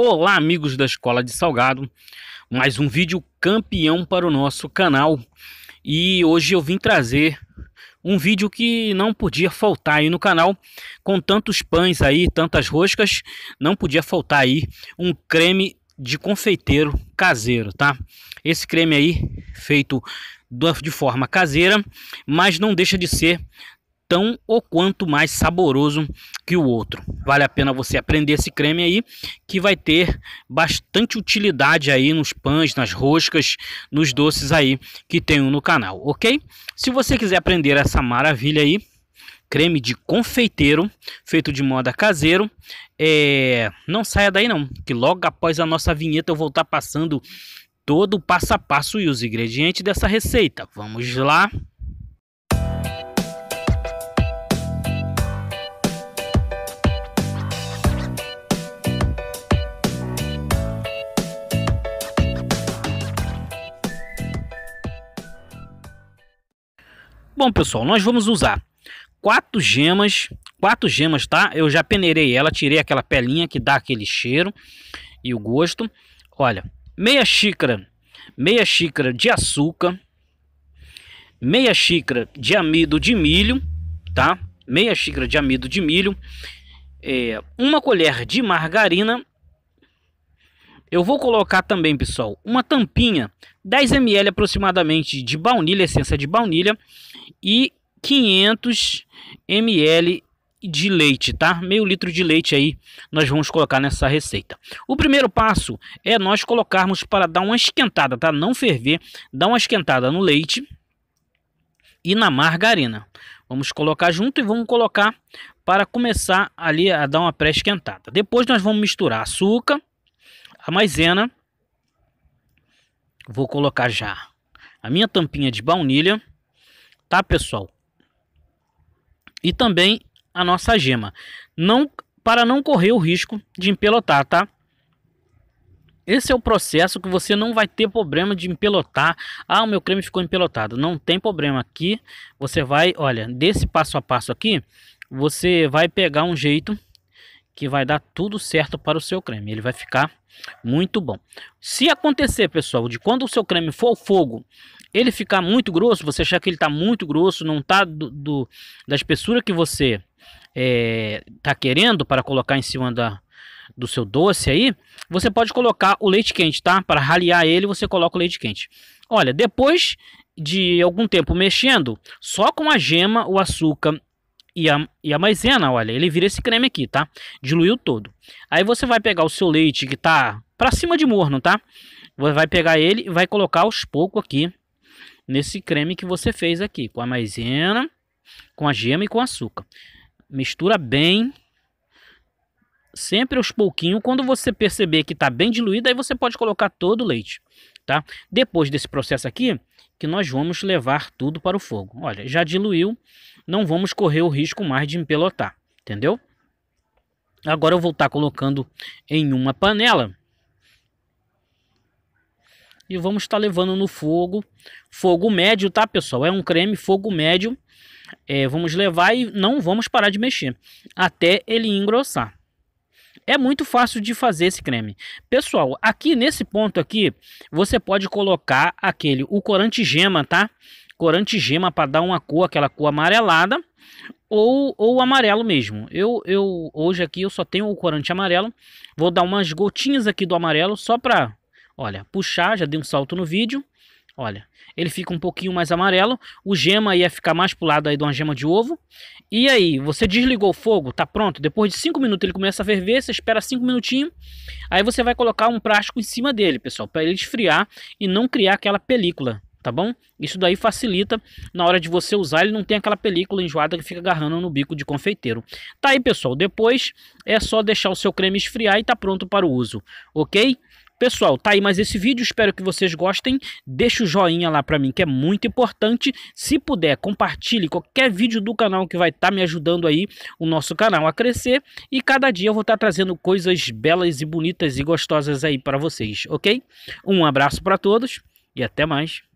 Olá, amigos da Escola de Salgado. Mais um vídeo campeão para o nosso canal. E hoje eu vim trazer um vídeo que não podia faltar aí no canal, com tantos pães aí, tantas roscas, não podia faltar aí um creme de confeiteiro caseiro, tá? Esse creme aí feito de forma caseira, mas não deixa de ser tão ou quanto mais saboroso que o outro. Vale a pena você aprender esse creme aí, que vai ter bastante utilidade aí nos pães, nas roscas, nos doces aí que tenho no canal, ok? Se você quiser aprender essa maravilha aí, creme de confeiteiro, feito de moda caseiro. É... Não saia daí não, que logo após a nossa vinheta eu vou estar tá passando todo o passo a passo e os ingredientes dessa receita. Vamos lá! Bom, pessoal, nós vamos usar quatro gemas, quatro gemas, tá? Eu já peneirei ela, tirei aquela pelinha que dá aquele cheiro e o gosto. Olha, meia xícara, meia xícara de açúcar, meia xícara de amido de milho, tá? Meia xícara de amido de milho, é, uma colher de margarina eu vou colocar também, pessoal, uma tampinha, 10 ml aproximadamente de baunilha, essência de baunilha e 500 ml de leite, tá? Meio litro de leite aí nós vamos colocar nessa receita. O primeiro passo é nós colocarmos para dar uma esquentada, tá? Não ferver, dar uma esquentada no leite e na margarina. Vamos colocar junto e vamos colocar para começar ali a dar uma pré-esquentada. Depois nós vamos misturar açúcar, a maisena, vou colocar já a minha tampinha de baunilha, tá pessoal? E também a nossa gema, não para não correr o risco de empelotar, tá? Esse é o processo que você não vai ter problema de empelotar. Ah, o meu creme ficou empelotado. Não tem problema aqui. Você vai, olha, desse passo a passo aqui, você vai pegar um jeito que vai dar tudo certo para o seu creme. Ele vai ficar muito bom. Se acontecer, pessoal, de quando o seu creme for ao fogo, ele ficar muito grosso, você achar que ele está muito grosso, não está do, do, da espessura que você está é, tá querendo para colocar em cima da, do seu doce aí, você pode colocar o leite quente, tá? Para ralear ele, você coloca o leite quente. Olha, depois de algum tempo mexendo, só com a gema, o açúcar e a, e a maisena, olha, ele vira esse creme aqui, tá? Diluiu todo. Aí você vai pegar o seu leite que tá pra cima de morno, tá? Vai pegar ele e vai colocar aos poucos aqui nesse creme que você fez aqui. Com a maisena, com a gema e com açúcar. Mistura bem. Sempre aos pouquinhos. Quando você perceber que tá bem diluído, aí você pode colocar todo o leite, tá? Depois desse processo aqui, que nós vamos levar tudo para o fogo. Olha, já diluiu, não vamos correr o risco mais de empelotar, entendeu? Agora eu vou estar colocando em uma panela e vamos estar levando no fogo, fogo médio, tá pessoal? É um creme, fogo médio, é, vamos levar e não vamos parar de mexer até ele engrossar. É muito fácil de fazer esse creme. Pessoal, aqui nesse ponto aqui, você pode colocar aquele, o corante gema, tá? Corante gema para dar uma cor, aquela cor amarelada ou, ou amarelo mesmo. Eu, eu hoje aqui eu só tenho o corante amarelo. Vou dar umas gotinhas aqui do amarelo só para, olha, puxar, já dei um salto no vídeo. Olha, ele fica um pouquinho mais amarelo, o gema ia ficar mais pro lado aí de uma gema de ovo. E aí, você desligou o fogo, tá pronto. Depois de 5 minutos ele começa a ferver, você espera 5 minutinhos. Aí você vai colocar um plástico em cima dele, pessoal, para ele esfriar e não criar aquela película, tá bom? Isso daí facilita na hora de você usar, ele não tem aquela película enjoada que fica agarrando no bico de confeiteiro. Tá aí, pessoal, depois é só deixar o seu creme esfriar e tá pronto para o uso, ok? Pessoal, tá aí mais esse vídeo, espero que vocês gostem. Deixa o joinha lá para mim, que é muito importante. Se puder, compartilhe qualquer vídeo do canal que vai estar tá me ajudando aí o nosso canal a crescer. E cada dia eu vou estar tá trazendo coisas belas e bonitas e gostosas aí para vocês, ok? Um abraço para todos e até mais.